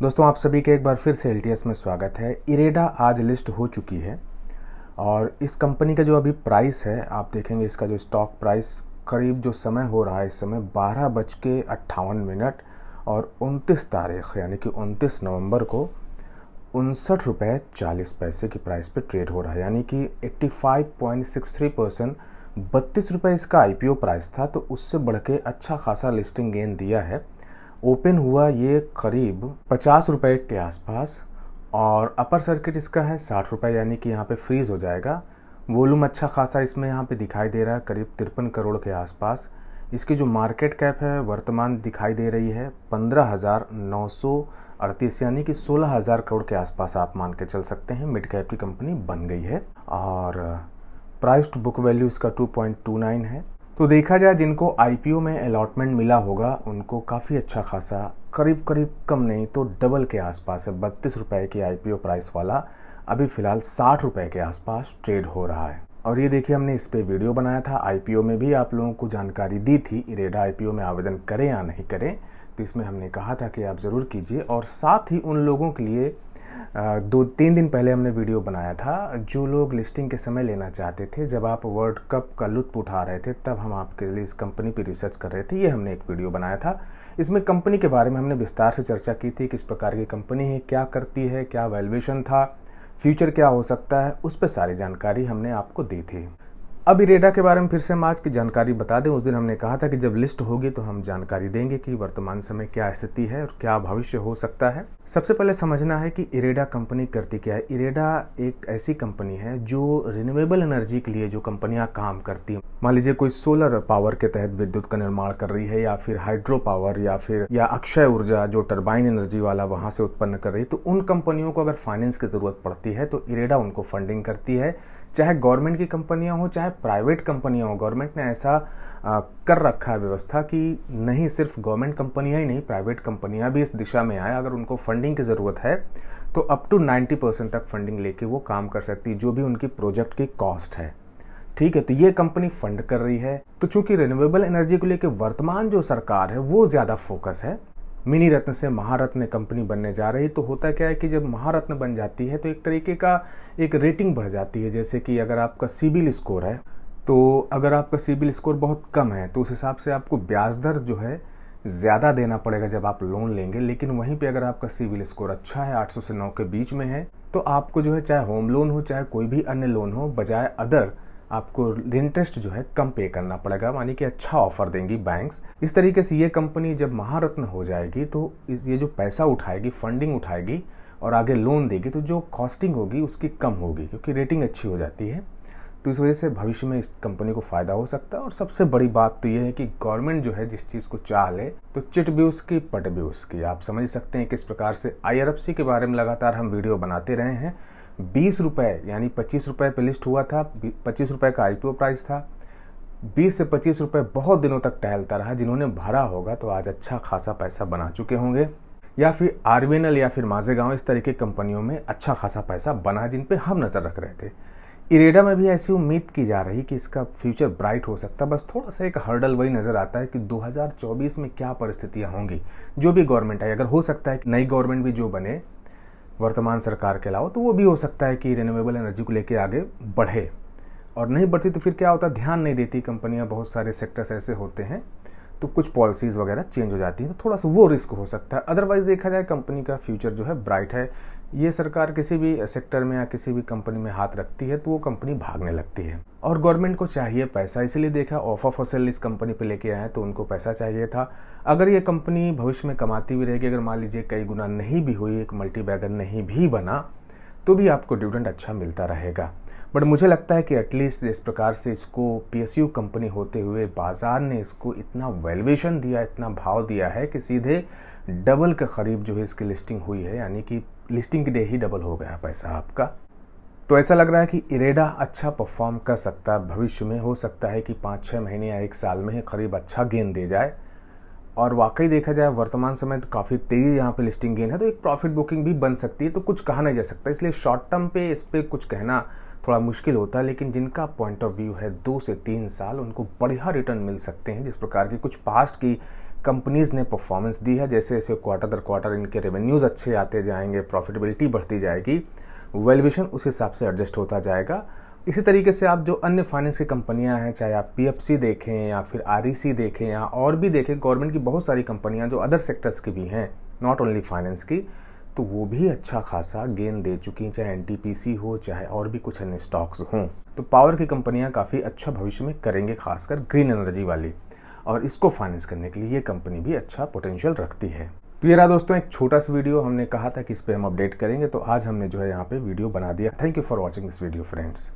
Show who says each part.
Speaker 1: दोस्तों आप सभी के एक बार फिर से एल में स्वागत है इरेडा आज लिस्ट हो चुकी है और इस कंपनी का जो अभी प्राइस है आप देखेंगे इसका जो स्टॉक प्राइस करीब जो समय हो रहा है इस समय बारह बज के अट्ठावन मिनट और उनतीस तारीख यानी कि उनतीस नवंबर को उनसठ रुपये चालीस पैसे की प्राइस पे ट्रेड हो रहा है यानी कि 85.63 परसेंट बत्तीस रुपये इसका आईपीओ प्राइस था तो उससे बढ़ के अच्छा खासा लिस्टिंग गेन दिया है ओपन हुआ ये करीब पचास रुपये के आसपास और अपर सर्किट इसका है साठ रुपये यानी कि यहाँ पे फ्रीज़ हो जाएगा वॉल्यूम अच्छा खासा इसमें यहाँ पे दिखाई दे रहा है करीब तिरपन करोड़ के आसपास इसकी जो मार्केट कैप है वर्तमान दिखाई दे रही है पंद्रह हज़ार नौ सौ अड़तीस यानी कि सोलह हज़ार करोड़ के आसपास आप मान के चल सकते हैं मिड कैप की कंपनी बन गई है और प्राइस टू बुक वैल्यू इसका नाइन है तो देखा जाए जिनको आई में अलॉटमेंट मिला होगा उनको काफ़ी अच्छा खासा करीब करीब कम नहीं तो डबल के आसपास है बत्तीस रुपये की आई प्राइस वाला अभी फ़िलहाल साठ रुपये के आसपास ट्रेड हो रहा है और ये देखिए हमने इस पर वीडियो बनाया था आई में भी आप लोगों को जानकारी दी थी इरेडा आई में आवेदन करें या नहीं करें तो इसमें हमने कहा था कि आप ज़रूर कीजिए और साथ ही उन लोगों के लिए दो तीन दिन पहले हमने वीडियो बनाया था जो लोग लिस्टिंग के समय लेना चाहते थे जब आप वर्ल्ड कप का लुत्फ उठा रहे थे तब हम आपके लिए इस कंपनी पर रिसर्च कर रहे थे ये हमने एक वीडियो बनाया था इसमें कंपनी के बारे में हमने विस्तार से चर्चा की थी किस प्रकार की कंपनी है क्या करती है क्या वैल्यूएशन था फ्यूचर क्या हो सकता है उस पर सारी जानकारी हमने आपको दी थी अब इरेडा के बारे में फिर से हम आज की जानकारी बता दें उस दिन हमने कहा था कि जब लिस्ट होगी तो हम जानकारी देंगे कि वर्तमान समय क्या स्थिति है और क्या भविष्य हो सकता है सबसे पहले समझना है कि इरेडा कंपनी करती क्या है इरेडा एक ऐसी कंपनी है जो रिन्यूएबल एनर्जी के लिए जो कंपनियां काम करती हैं मान लीजिए कोई सोलर पावर के तहत विद्युत का निर्माण कर रही है या फिर हाइड्रो पावर या फिर या अक्षय ऊर्जा जो टर्बाइन एनर्जी वाला वहां से उत्पन्न कर रही है तो उन कंपनियों को अगर फाइनेंस की जरूरत पड़ती है तो इरेडा उनको फंडिंग करती है चाहे गवर्नमेंट की कंपनियां हो चाहे प्राइवेट कंपनियां हो गवर्नमेंट ने ऐसा आ, कर रखा है व्यवस्था कि नहीं सिर्फ गवर्नमेंट कंपनियां ही नहीं प्राइवेट कंपनियां भी इस दिशा में आए अगर उनको फंडिंग की ज़रूरत है तो अप टू 90 परसेंट तक फंडिंग लेके वो काम कर सकती जो भी उनकी प्रोजेक्ट की कॉस्ट है ठीक है तो ये कंपनी फंड कर रही है तो चूंकि रिन्यूएबल एनर्जी को लेकर वर्तमान जो सरकार है वो ज़्यादा फोकस है मिनी रत्न से महारत्न कंपनी बनने जा रही तो होता क्या है कि जब महारत्न बन जाती है तो एक तरीके का एक रेटिंग बढ़ जाती है जैसे कि अगर आपका सिबिल स्कोर है तो अगर आपका सिबिल स्कोर बहुत कम है तो उस हिसाब से आपको ब्याज दर जो है ज़्यादा देना पड़ेगा जब आप लोन लेंगे लेकिन वहीं पे अगर आपका सिविल स्कोर अच्छा है 800 से 9 के बीच में है तो आपको जो है चाहे होम लोन हो चाहे कोई भी अन्य लोन हो बजाय अदर आपको इंटरेस्ट जो है कम पे करना पड़ेगा यानी कि अच्छा ऑफर देंगी बैंक्स इस तरीके से ये कंपनी जब महारत्न हो जाएगी तो ये जो पैसा उठाएगी फंडिंग उठाएगी और आगे लोन देगी तो जो कॉस्टिंग होगी उसकी कम होगी क्योंकि रेटिंग अच्छी हो जाती है तो इस वजह से भविष्य में इस कंपनी को फ़ायदा हो सकता है और सबसे बड़ी बात तो ये है कि गवर्नमेंट जो है जिस चीज़ को चाह ले तो चिट भी उसकी पट भी उसकी आप समझ सकते हैं किस प्रकार से आई के बारे में लगातार हम वीडियो बनाते रहे हैं बीस रुपये यानी पच्चीस रुपये पे लिस्ट हुआ था पच्चीस रुपये का आई प्राइस था बीस से पच्चीस रुपये बहुत दिनों तक टहलता रहा जिन्होंने भरा होगा तो आज अच्छा खासा पैसा बना चुके होंगे या फिर आरवीएनएल या फिर माजेगांव इस तरह की कंपनियों में अच्छा खासा पैसा बना जिन पे हम नज़र रख रहे थे इरेडा में भी ऐसी उम्मीद की जा रही कि इसका फ्यूचर ब्राइट हो सकता बस थोड़ा सा एक हर्डल वही नज़र आता है कि 2024 में क्या परिस्थितियां होंगी जो भी गवर्नमेंट आई अगर हो सकता है कि नई गवर्नमेंट भी जो बने वर्तमान सरकार के अलावा तो वो भी हो सकता है कि रिन्यूएबल एनर्जी को लेकर आगे बढ़े और नहीं बढ़ती तो फिर क्या होता ध्यान नहीं देती कंपनियां बहुत सारे सेक्टर्स ऐसे होते हैं तो कुछ पॉलिसीज़ वगैरह चेंज हो जाती हैं तो थोड़ा सा वो रिस्क हो सकता है अदरवाइज़ देखा जाए कंपनी का फ्यूचर जो है ब्राइट है ये सरकार किसी भी सेक्टर में या किसी भी कंपनी में हाथ रखती है तो वो कंपनी भागने लगती है और गवर्नमेंट को चाहिए पैसा इसलिए देखा ऑफ ऑफ सेल इस कंपनी पे लेके आए तो उनको पैसा चाहिए था अगर ये कंपनी भविष्य में कमाती भी रहेगी अगर मान लीजिए कई गुना नहीं भी हुई एक मल्टी बैगर नहीं भी बना तो भी आपको डिविडेंड अच्छा मिलता रहेगा बट मुझे लगता है कि एटलीस्ट इस प्रकार से इसको पी कंपनी होते हुए बाज़ार ने इसको इतना वैल्यूएशन दिया इतना भाव दिया है कि सीधे डबल के करीब जो है इसकी लिस्टिंग हुई है यानी कि लिस्टिंग के डे ही डबल हो गया पैसा आपका तो ऐसा लग रहा है कि इरेडा अच्छा परफॉर्म कर सकता है भविष्य में हो सकता है कि पाँच छः महीने या एक साल में ही करीब अच्छा गेंद दे जाए और वाकई देखा जाए वर्तमान समय तो काफ़ी तेज़ी यहाँ पे लिस्टिंग गेन है तो एक प्रॉफिट बुकिंग भी बन सकती है तो कुछ कहा नहीं जा सकता इसलिए शॉर्ट टर्म पे इस पर कुछ कहना थोड़ा मुश्किल होता है लेकिन जिनका पॉइंट ऑफ व्यू है दो से तीन साल उनको बढ़िया रिटर्न मिल सकते हैं जिस प्रकार की कुछ पास्ट की कंपनीज़ ने परफॉर्मेंस दी है जैसे जैसे क्वार्टर दर क्वार्टर इनके रेवेन्यूज़ अच्छे आते जाएंगे प्रॉफिटेबिलिटी बढ़ती जाएगी वैल्यूएशन उस हिसाब से एडजस्ट होता जाएगा इसी तरीके से आप जो अन्य फाइनेंस की कंपनियां हैं चाहे आप पीएफसी देखें या फिर आर e देखें या और भी देखें गवर्नमेंट की बहुत सारी कंपनियां जो अदर सेक्टर्स की भी हैं नॉट ओनली फाइनेंस की तो वो भी अच्छा खासा गेन दे चुकी हैं चाहे एन हो चाहे और भी कुछ अन्य स्टॉक्स हों तो पावर की कंपनियाँ काफ़ी अच्छा भविष्य में करेंगे खासकर ग्रीन एनर्जी वाली और इसको फाइनेंस करने के लिए ये कंपनी भी अच्छा पोटेंशियल रखती है तो ये रहा दोस्तों एक छोटा सा वीडियो हमने कहा था कि इस पर हम अपडेट करेंगे तो आज हमने जो है यहाँ पे वीडियो बना दिया thank you for watching this video friends